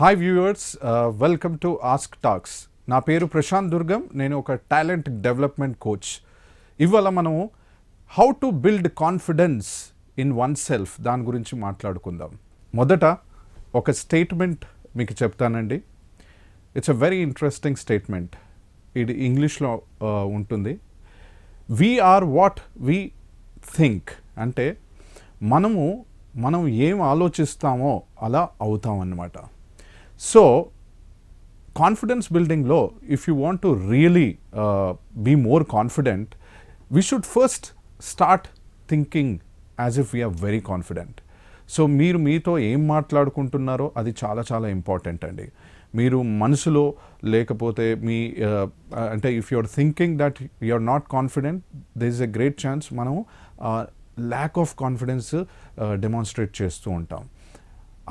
hi viewers welcome to ask talks నా పేరు ప్రశాంత్ దుర్గం నేను ఒక టాలెంట్ డెవలప్మెంట్ కోచ్ ఇవాళ మనం how to build confidence in one self దాని గురించి మాట్లాడుకుందాం మొదట ఒక స్టేట్మెంట్ మీకు చెప్తానండి it's a very interesting statement ఇది ఇంగ్లీష్లో uh, ఉంటుంది వీఆర్ వాట్ వీ థింక్ అంటే మనము మనం ఏం ఆలోచిస్తామో అలా అవుతాం అన్నమాట సో కాన్ఫిడెన్స్ బిల్డింగ్లో if you want to really be more confident we should first start thinking as if we are very confident so మీరు మీతో ఏం మాట్లాడుకుంటున్నారో అది చాలా చాలా ఇంపార్టెంట్ అండి మీరు మనసులో లేకపోతే మీ uh, అంటే if you are thinking that you are not confident this is a great chance మనం ల్యాక్ ఆఫ్ కాన్ఫిడెన్స్ డెమాన్స్ట్రేట్ చేస్తూ ఉంటాం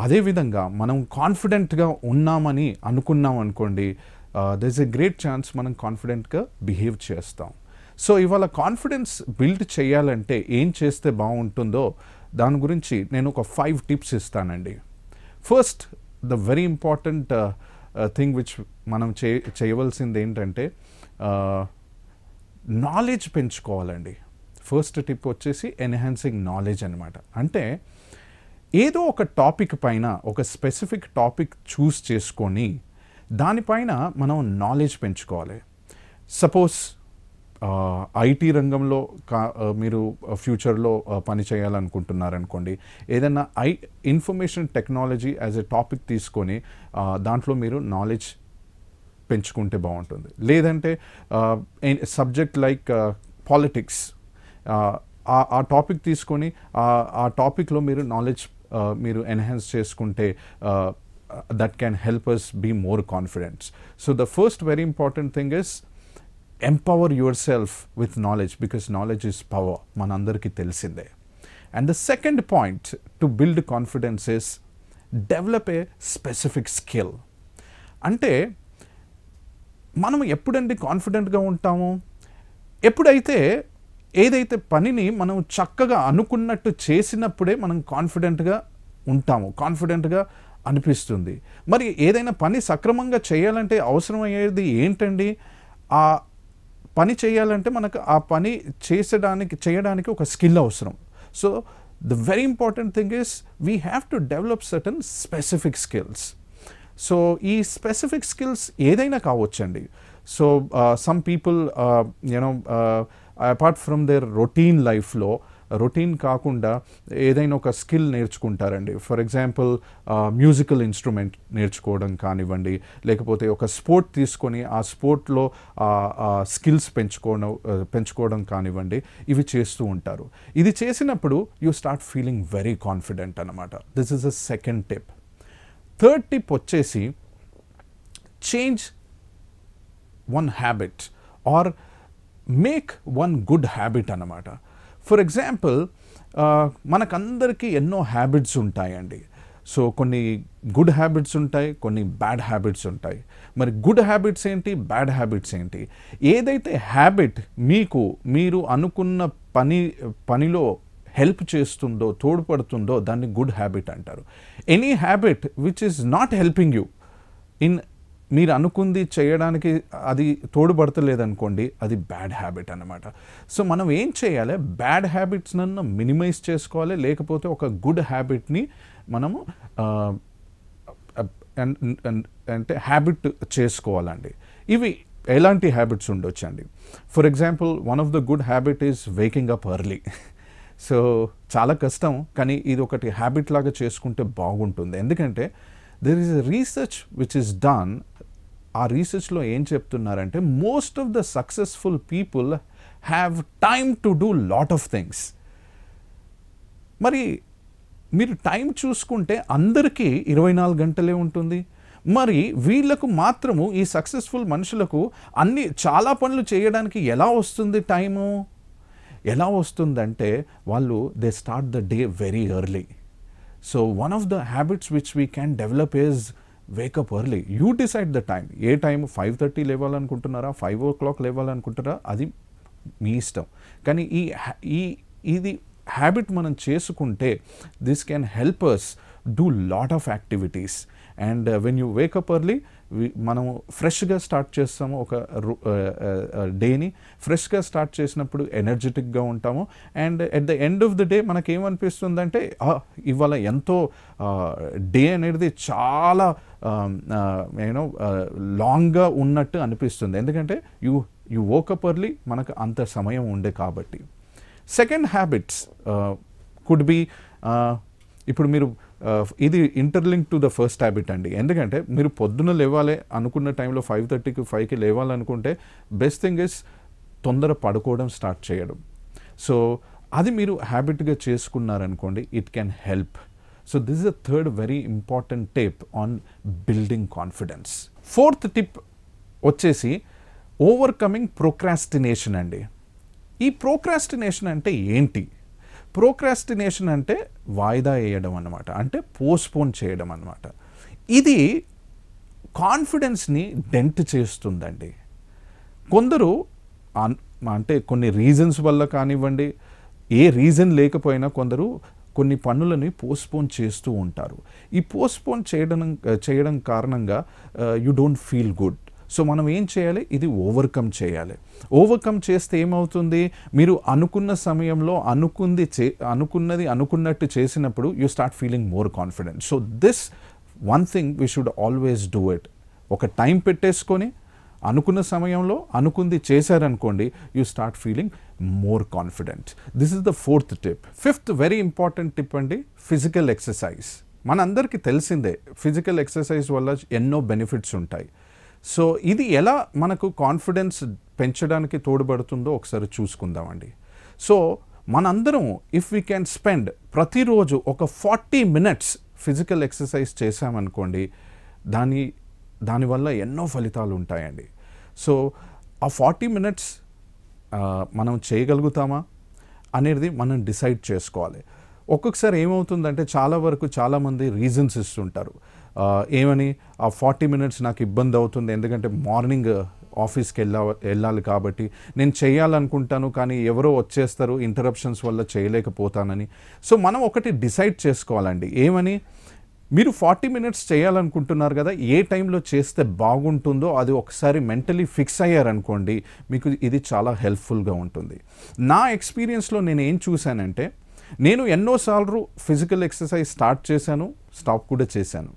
అదేవిధంగా మనం కాన్ఫిడెంట్గా ఉన్నామని అనుకున్నాం అనుకోండి there is a great chance మనం కాన్ఫిడెంట్గా బిహేవ్ చేస్తాం సో ఇవాళ కాన్ఫిడెన్స్ బిల్డ్ చేయాలంటే ఏం చేస్తే బాగుంటుందో దాని గురించి నేను ఒక ఫైవ్ టిప్స్ ఇస్తానండి first the very important thing which మనం చే చేయవలసింది ఏంటంటే నాలెడ్జ్ పెంచుకోవాలండి ఫస్ట్ టిప్ వచ్చేసి ఎన్హాన్సింగ్ నాలెడ్జ్ అనమాట అంటే ఏదో ఒక టాపిక్ పైన ఒక స్పెసిఫిక్ టాపిక్ చూస్ చేసుకొని దానిపైన మనం నాలెడ్జ్ పెంచుకోవాలి సపోజ్ ఐటీ రంగంలో కా మీరు ఫ్యూచర్లో పని చేయాలనుకుంటున్నారనుకోండి ఏదైనా I information technology as a topic తీసుకొని దాంట్లో మీరు నాలెడ్జ్ పెంచుకుంటే బాగుంటుంది లేదంటే సబ్జెక్ట్ లైక్ పాలిటిక్స్ ఆ టాపిక్ తీసుకొని ఆ టాపిక్లో మీరు నాలెడ్జ్ మీరు ఎన్హాన్స్ చేసుకుంటే that can help us be more confidence so the first very important thing is empower your self with knowledge because knowledge is power మనందరికీ తెలిసిందే and the second point to build confidence is develop a specific skill అంటే మనం ఎప్పుడండి కాన్ఫిడెంట్గా ఉంటాము ఎప్పుడైతే ఏదైతే పనిని మనం చక్కగా అనుకున్నట్టు చేసినప్పుడే మనం కాన్ఫిడెంట్గా ఉంటాము కాన్ఫిడెంట్గా అనిపిస్తుంది మరి ఏదైనా పని సక్రమంగా చేయాలంటే అవసరమయ్యేది ఏంటండి ఆ పని చేయాలంటే మనకు ఆ పని చేసడానికి చేయడానికి ఒక స్కిల్ అవసరం so the very important thing is we have to develop certain specific skills so ఈ స్పెసిఫిక్ స్కిల్స్ ఏదైనా కావచ్చండి so some people you know apart from their routine లైఫ్లో రొటీన్ కాకుండా ఏదైనా ఒక స్కిల్ నేర్చుకుంటారండి ఫర్ ఎగ్జాంపుల్ మ్యూజికల్ ఇన్స్ట్రుమెంట్ నేర్చుకోవడం కానివ్వండి లేకపోతే ఒక స్పోర్ట్ తీసుకొని ఆ స్పోర్ట్లో స్కిల్స్ పెంచుకోవడం పెంచుకోవడం కానివ్వండి ఇవి చేస్తూ ఉంటారు ఇది చేసినప్పుడు you start feeling very confident అనమాట this is a second tip third tip వచ్చేసి change one habit or make one good habit అనమాట ఫర్ ఎగ్జాంపుల్ మనకందరికీ ఎన్నో హ్యాబిట్స్ ఉంటాయండి సో కొన్ని గుడ్ హ్యాబిట్స్ ఉంటాయి కొన్ని బ్యాడ్ హ్యాబిట్స్ ఉంటాయి మరి గుడ్ హ్యాబిట్స్ ఏంటి బ్యాడ్ హ్యాబిట్స్ ఏంటి ఏదైతే హ్యాబిట్ మీకు మీరు అనుకున్న పని పనిలో హెల్ప్ చేస్తుందో తోడ్పడుతుందో దాన్ని గుడ్ హ్యాబిట్ అంటారు any habit which is not helping you in మీరు అనుకుంది చేయడానికి అది తోడుపడతలేదనుకోండి అది బ్యాడ్ హ్యాబిట్ అనమాట సో మనం ఏం చేయాలి బ్యాడ్ హ్యాబిట్స్ నన్ను మినిమైజ్ చేసుకోవాలి లేకపోతే ఒక గుడ్ హ్యాబిట్ని మనము అంటే హ్యాబిట్ చేసుకోవాలండి ఇవి ఎలాంటి హ్యాబిట్స్ ఉండొచ్చు అండి for example one of the good habit is waking up early so చాలా కష్టం కానీ ఇది ఒకటి హ్యాబిట్ లాగా చేసుకుంటే బాగుంటుంది ఎందుకంటే there is research which is done ఆ రీసెర్చ్లో ఏం చెప్తున్నారంటే most of the successful people have time to do lot of things మరి మీరు టైం చూసుకుంటే అందరికీ ఇరవై నాలుగు గంటలే ఉంటుంది మరి వీళ్లకు మాత్రము ఈ సక్సెస్ఫుల్ మనుషులకు అన్ని చాలా పనులు చేయడానికి ఎలా వస్తుంది టైము ఎలా వస్తుందంటే వాళ్ళు they start the day very early so one of the habits which we can develop is wake up early you decide the time ఏ టైం ఫైవ్ థర్టీ లేవాలనుకుంటున్నారా ఫైవ్ ఓ క్లాక్ లేవాలనుకుంటారా అది మీ ఇష్టం కానీ ఈ ఈ ఇది హ్యాబిట్ మనం చేసుకుంటే this can help us do lot of activities and when you wake up early మనము ఫ్రెష్గా స్టార్ట్ చేస్తాము ఒక డేని ఫ్రెష్గా స్టార్ట్ చేసినప్పుడు ఎనర్జెటిక్గా ఉంటాము and at the end of the day మనకేమనిపిస్తుందంటే ఇవాళ ఎంతో డే అనేది చాలా యూనో లాంగ్గా ఉన్నట్టు అనిపిస్తుంది ఎందుకంటే యూ యూ ఓకప్ అర్లీ మనకు అంత సమయం ఉండే కాబట్టి సెకండ్ హ్యాబిట్స్ కుడ్ బి ఇప్పుడు మీరు Uh, ఇది interlink to the first habit అండి ఎందుకంటే మీరు పొద్దున లేవాలి అనుకున్న టైంలో ఫైవ్ థర్టీకి ఫైవ్కి లేవాలనుకుంటే బెస్ట్ థింగ్ ఇస్ తొందర పడుకోవడం స్టార్ట్ చేయడం సో అది మీరు హ్యాబిట్గా చేసుకున్నారనుకోండి it can help so this is a third very important tip on building confidence fourth tip వచ్చేసి ఓవర్కమింగ్ ప్రోక్రాస్టినేషన్ అండి ఈ ప్రోక్రాస్టినేషన్ అంటే ఏంటి ప్రోక్రాస్టినేషన్ అంటే వాయిదా వేయడం అనమాట అంటే పోస్ట్పోన్ చేయడం అనమాట ఇది కాన్ఫిడెన్స్ని డెంట్ చేస్తుందండి కొందరు అంటే కొన్ని రీజన్స్ వల్ల కానివ్వండి ఏ రీజన్ లేకపోయినా కొందరు కొన్ని పనులని పోస్ట్పోన్ చేస్తూ ఉంటారు ఈ పోస్ట్పోన్ చేయడం చేయడం కారణంగా you don't feel good so మనం ఏం చేయాలి ఇది ఓవర్కమ్ చేయాలి ఓవర్కమ్ చేస్తే ఏమవుతుంది మీరు అనుకున్న సమయంలో అనుకుంది చే అనుకున్నది అనుకున్నట్టు చేసినప్పుడు you start feeling more confident so this one thing we should always do it ఒక టైం పెట్టేసుకొని అనుకున్న సమయంలో అనుకుంది చేశారనుకోండి you start feeling more confident this is the fourth tip fifth very important tip అండి ఫిజికల్ ఎక్సర్సైజ్ మనందరికీ తెలిసిందే physical exercise వల్ల ఎన్నో బెనిఫిట్స్ ఉంటాయి సో ఇది ఎలా మనకు కాన్ఫిడెన్స్ పెంచడానికి తోడ్పడుతుందో ఒకసారి చూసుకుందామండి సో మనందరం ఇఫ్ వీ క్యాన్ స్పెండ్ ప్రతిరోజు ఒక ఫార్టీ మినిట్స్ ఫిజికల్ ఎక్సర్సైజ్ చేశామనుకోండి దాని దానివల్ల ఎన్నో ఫలితాలు ఉంటాయండి సో ఆ ఫార్టీ మినిట్స్ మనం చేయగలుగుతామా అనేది మనం డిసైడ్ చేసుకోవాలి ఒక్కొక్కసారి ఏమవుతుందంటే చాలా వరకు చాలామంది రీజన్స్ ఇస్తుంటారు ఏమని ఆ ఫార్టీ మినిట్స్ నాకు ఇబ్బంది అవుతుంది ఎందుకంటే మార్నింగ్ ఆఫీస్కి వెళ్ళా వెళ్ళాలి కాబట్టి నేను చేయాలనుకుంటాను కానీ ఎవరో వచ్చేస్తారు ఇంటరప్షన్స్ వల్ల చేయలేకపోతానని సో మనం ఒకటి డిసైడ్ చేసుకోవాలండి ఏమని మీరు ఫార్టీ మినిట్స్ చేయాలనుకుంటున్నారు కదా ఏ టైంలో చేస్తే బాగుంటుందో అది ఒకసారి మెంటలీ ఫిక్స్ అయ్యారనుకోండి మీకు ఇది చాలా హెల్ప్ఫుల్గా ఉంటుంది నా ఎక్స్పీరియన్స్లో నేను ఏం చూశానంటే నేను ఎన్నోసార్లు ఫిజికల్ ఎక్సర్సైజ్ స్టార్ట్ చేశాను స్టాప్ కూడా చేశాను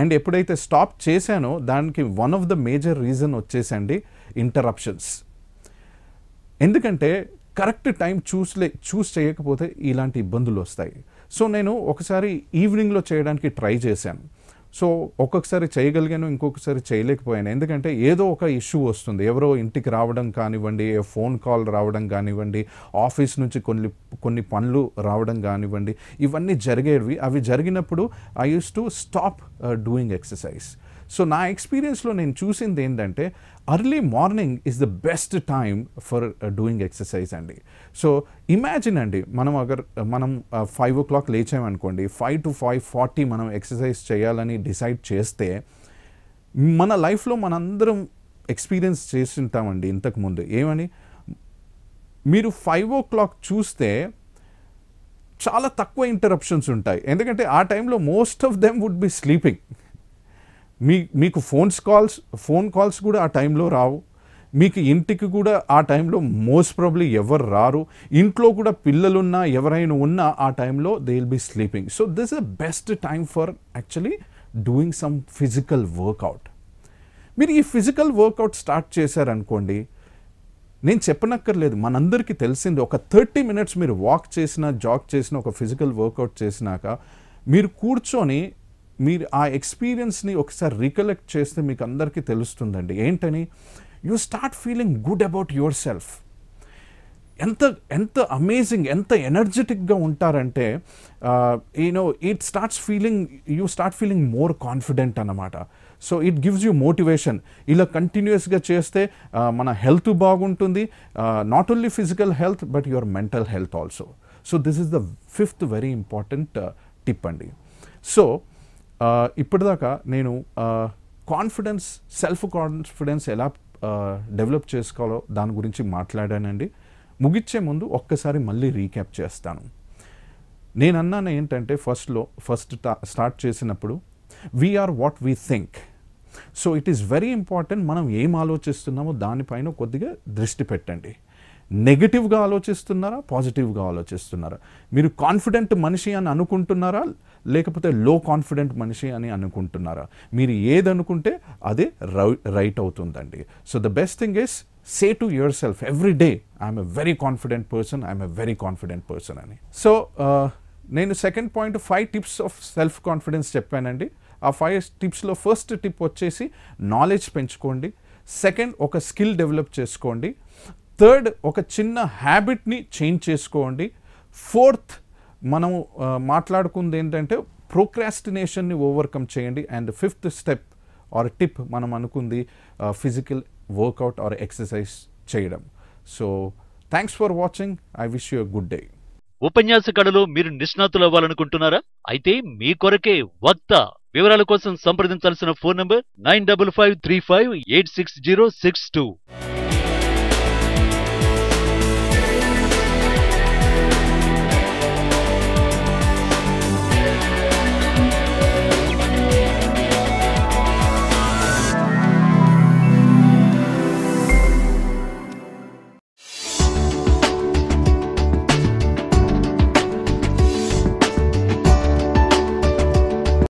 అండ్ ఎప్పుడైతే స్టాప్ చేశానో దానికి one of the major reason వచ్చేసండి ఇంటరప్షన్స్ ఎందుకంటే కరెక్ట్ టైం చూస్లే చూస్ చేయకపోతే ఇలాంటి ఇబ్బందులు వస్తాయి సో నేను ఒకసారి ఈవినింగ్లో చేయడానికి ట్రై చేశాను సో ఒక్కొక్కసారి చేయగలిగాను ఇంకొకసారి చేయలేకపోయాను ఎందుకంటే ఏదో ఒక ఇష్యూ వస్తుంది ఎవరో ఇంటికి రావడం కానివ్వండి ఫోన్ కాల్ రావడం కానివ్వండి ఆఫీస్ నుంచి కొన్ని కొన్ని పనులు రావడం కానివ్వండి ఇవన్నీ జరిగేవి అవి జరిగినప్పుడు I use to stop doing exercise so నా ఎక్స్పీరియన్స్లో నేను చూసింది ఏంటంటే early morning is the best time for doing exercise అండి సో ఇమాజిన్ అండి మనం అగర్ uh, మనం ఫైవ్ ఓ క్లాక్ లేచామనుకోండి ఫైవ్ టు ఫైవ్ ఫార్టీ మనం ఎక్సర్సైజ్ చేయాలని డిసైడ్ చేస్తే మన లైఫ్లో మనందరం ఎక్స్పీరియన్స్ చేస్తుంటామండి ఇంతకుముందు ఏమని మీరు ఫైవ్ ఓ క్లాక్ చూస్తే చాలా తక్కువ ఇంటరప్షన్స్ ఉంటాయి ఎందుకంటే ఆ టైంలో most of them would be sleeping మీ మీకు ఫోన్స్ కాల్స్ ఫోన్ కాల్స్ కూడా ఆ టైంలో రావు మీకు ఇంటికి కూడా ఆ టైంలో మోస్ట్ ప్రాబ్లీ ఎవరు రారు ఇంట్లో కూడా పిల్లలున్నా ఎవరైనా ఉన్నా ఆ టైంలో they will be sleeping so this the best time for actually doing some physical workout మీరు ఈ ఫిజికల్ వర్కౌట్ స్టార్ట్ చేశారనుకోండి నేను చెప్పనక్కర్లేదు మనందరికీ తెలిసింది ఒక థర్టీ మినిట్స్ మీరు వాక్ చేసిన జాగ్ చేసిన ఒక ఫిజికల్ వర్కౌట్ చేసినాక మీరు కూర్చొని మీరు ఆ ఎక్స్పీరియన్స్ని ఒకసారి రికలెక్ట్ చేస్తే మీకు అందరికీ తెలుస్తుందండి ఏంటని you start feeling good about yourself ఎంత ఎంత అమేజింగ్ ఎంత ఎనర్జెటిక్గా ఉంటారంటే you know it starts feeling you start feeling more confident అనమాట so it gives you motivation ఇలా కంటిన్యూస్గా చేస్తే మన హెల్త్ బాగుంటుంది not only physical health but your mental health also so this is the fifth very important tip అండి so ఇప్పటిదాకా నేను confidence self confidence ఎలా డెవలప్ చేసుకోవాలో దాని గురించి మాట్లాడానండి ముగిచ్చే ముందు ఒక్కసారి మళ్ళీ రీక్యాప్ చేస్తాను నేను అన్నాను ఏంటంటే ఫస్ట్లో ఫస్ట్ స్టార్ట్ చేసినప్పుడు we are what we think so it is very important మనం ఏం ఆలోచిస్తున్నామో దానిపైన కొద్దిగా దృష్టి పెట్టండి నెగిటివ్గా ఆలోచిస్తున్నారా పాజిటివ్గా ఆలోచిస్తున్నారా మీరు కాన్ఫిడెంట్ మనిషి అని అనుకుంటున్నారా లేకపోతే లో కాన్ఫిడెంట్ మనిషి అని అనుకుంటున్నారా మీరు ఏదనుకుంటే అది రైట్ అవుతుందండి so the best thing is say to yourself every day I'm a very confident person I'm a very confident person అని సో నేను second point five tips of self confidence చెప్పానండి ఆ ఫైవ్ టిప్స్లో ఫస్ట్ టిప్ వచ్చేసి knowledge పెంచుకోండి second ఒక skill develop చేసుకోండి థర్డ్ ఒక చిన్న హ్యాబిట్ని చేంజ్ చేసుకోండి ఫోర్త్ మనం మాట్లాడుకుంది ఏంటంటే ప్రోక్రాస్టినేషన్ని ఓవర్కమ్ చేయండి and fifth step or tip మనం అనుకుంది ఫిజికల్ వర్కౌట్ ఆర్ ఎక్సర్సైజ్ చేయడం so thanks for watching I wish you good day ఉపన్యాస కళలో మీరు నిష్ణాతులు అవ్వాలనుకుంటున్నారా అయితే మీ కొరకే వక్త వివరాల కోసం సంప్రదించాల్సిన phone number nine double five three five eight six zero six two